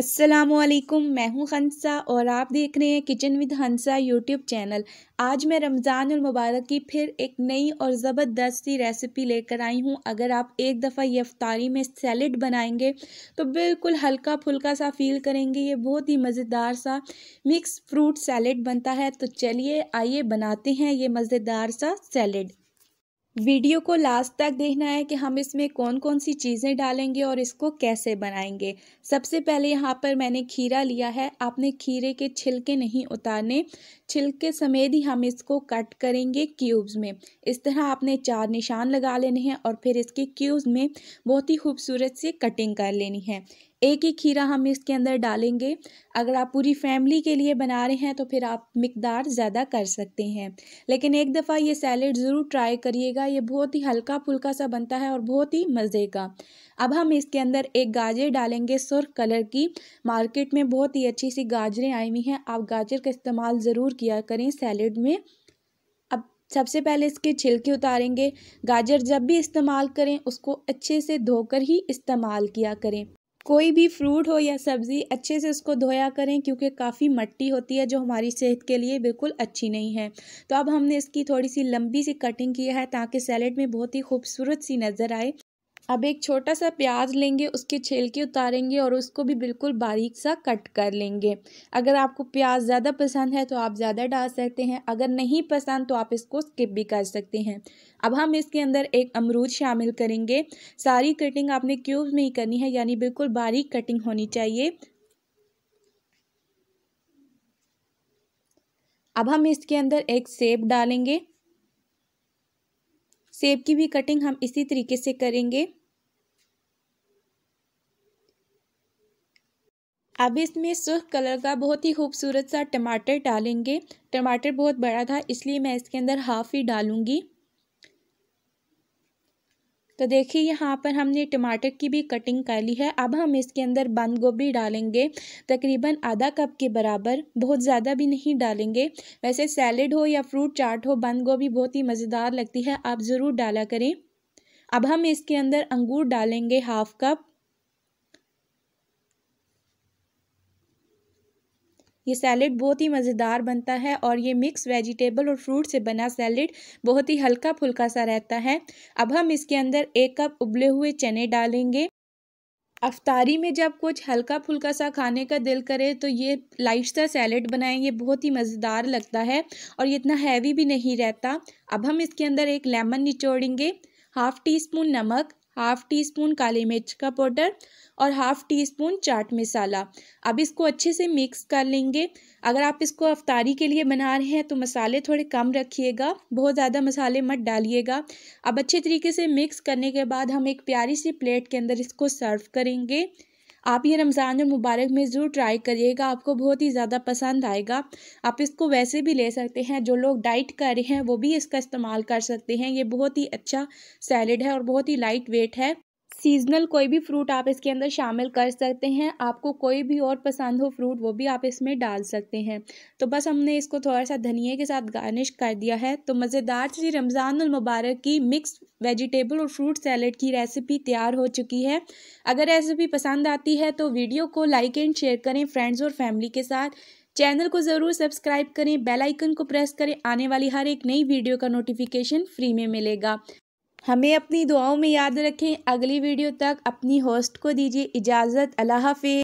असलकुम मैं हूं हंसा और आप देख रहे हैं kitchen with Hansa YouTube channel आज मैं रमज़ान और मुबारक की फिर एक नई और ज़बरदस्त सी रेसिपी लेकर आई हूं अगर आप एक दफ़ा ये अफ्तारी में सैलड बनाएंगे तो बिल्कुल हल्का फुल्का सा फील करेंगे ये बहुत ही मज़ेदार सा मिक्स फ्रूट सैलड बनता है तो चलिए आइए बनाते हैं ये मज़ेदार सा सैलड वीडियो को लास्ट तक देखना है कि हम इसमें कौन कौन सी चीज़ें डालेंगे और इसको कैसे बनाएंगे सबसे पहले यहाँ पर मैंने खीरा लिया है आपने खीरे के छिलके नहीं उतारने छिलके समेत ही हम इसको कट करेंगे क्यूब्स में इस तरह आपने चार निशान लगा लेने हैं और फिर इसके क्यूब्स में बहुत ही खूबसूरत से कटिंग कर लेनी है एक ही खीरा हम इसके अंदर डालेंगे अगर आप पूरी फैमिली के लिए बना रहे हैं तो फिर आप मकदार ज़्यादा कर सकते हैं लेकिन एक दफ़ा ये सैलड ज़रूर ट्राई करिएगा ये बहुत ही हल्का फुल्का सा बनता है और बहुत ही मज़े का अब हम इसके अंदर एक गाजर डालेंगे सुर्ख कलर की मार्केट में बहुत ही अच्छी सी गाजरें आई हुई हैं आप गाजर का इस्तेमाल ज़रूर किया करें सैलड में अब सबसे पहले इसके छिलके उतारेंगे गाजर जब भी इस्तेमाल करें उसको अच्छे से धोकर ही इस्तेमाल किया करें कोई भी फ्रूट हो या सब्ज़ी अच्छे से उसको धोया करें क्योंकि काफ़ी मट्टी होती है जो हमारी सेहत के लिए बिल्कुल अच्छी नहीं है तो अब हमने इसकी थोड़ी सी लंबी सी कटिंग की है ताकि सैलेड में बहुत ही खूबसूरत सी नज़र आए अब एक छोटा सा प्याज लेंगे उसके छिलके उतारेंगे और उसको भी बिल्कुल बारीक सा कट कर लेंगे अगर आपको प्याज ज़्यादा पसंद है तो आप ज़्यादा डाल सकते हैं अगर नहीं पसंद तो आप इसको स्किप भी कर सकते हैं अब हम इसके अंदर एक अमरूद शामिल करेंगे सारी कटिंग आपने क्यूब्स में ही करनी है यानी बिल्कुल बारीक कटिंग होनी चाहिए अब हम इसके अंदर एक सेब डालेंगे सेब की भी कटिंग हम इसी तरीके से करेंगे अब इसमें सुर्ख कलर का बहुत ही खूबसूरत सा टमाटर डालेंगे टमाटर बहुत बड़ा था इसलिए मैं इसके अंदर हाफ ही डालूंगी तो देखिए यहाँ पर हमने टमाटर की भी कटिंग कर ली है अब हम इसके अंदर बंद गोभी डालेंगे तकरीबन आधा कप के बराबर बहुत ज़्यादा भी नहीं डालेंगे वैसे सैलड हो या फ्रूट चाट हो बंद गोभी बहुत ही मज़ेदार लगती है आप ज़रूर डाला करें अब हम इसके अंदर अंगूर डालेंगे हाफ कप ये सैलड बहुत ही मज़ेदार बनता है और ये मिक्स वेजिटेबल और फ्रूट से बना सैलड बहुत ही हल्का फुल्का सा रहता है अब हम इसके अंदर एक कप उबले हुए चने डालेंगे अफतारी में जब कुछ हल्का फुल्का सा खाने का दिल करे तो ये लाइट सा सैलड बनाएं ये बहुत ही मज़ेदार लगता है और ये इतना हैवी भी नहीं रहता अब हम इसके अंदर एक लेमन निचोड़ेंगे हाफ़ टी स्पून नमक हाफ़ टी स्पून काली मिर्च का पाउडर और हाफ़ टी स्पून चाट मसाला अब इसको अच्छे से मिक्स कर लेंगे अगर आप इसको अफ्तारी के लिए बना रहे हैं तो मसाले थोड़े कम रखिएगा बहुत ज़्यादा मसाले मत डालिएगा अब अच्छे तरीके से मिक्स करने के बाद हम एक प्यारी सी प्लेट के अंदर इसको सर्व करेंगे आप ये रमज़ान और मुबारक में ज़रूर ट्राई करिएगा आपको बहुत ही ज़्यादा पसंद आएगा आप इसको वैसे भी ले सकते हैं जो लोग डाइट कर रहे हैं वो भी इसका इस्तेमाल कर सकते हैं ये बहुत ही अच्छा सैलड है और बहुत ही लाइट वेट है सीजनल कोई भी फ्रूट आप इसके अंदर शामिल कर सकते हैं आपको कोई भी और पसंद हो फ्रूट वो भी आप इसमें डाल सकते हैं तो बस हमने इसको थोड़ा सा धनिए के साथ गार्निश कर दिया है तो मज़ेदार सी रमज़ान मुबारक की मिक्स वेजिटेबल और फ्रूट सैलड की रेसिपी तैयार हो चुकी है अगर रेसिपी पसंद आती है तो वीडियो को लाइक एंड शेयर करें फ्रेंड्स और फैमिली के साथ चैनल को ज़रूर सब्सक्राइब करें बेल आइकन को प्रेस करें आने वाली हर एक नई वीडियो का नोटिफिकेशन फ्री में मिलेगा हमें अपनी दुआओं में याद रखें अगली वीडियो तक अपनी होस्ट को दीजिए इजाज़त अल्लाह हाफि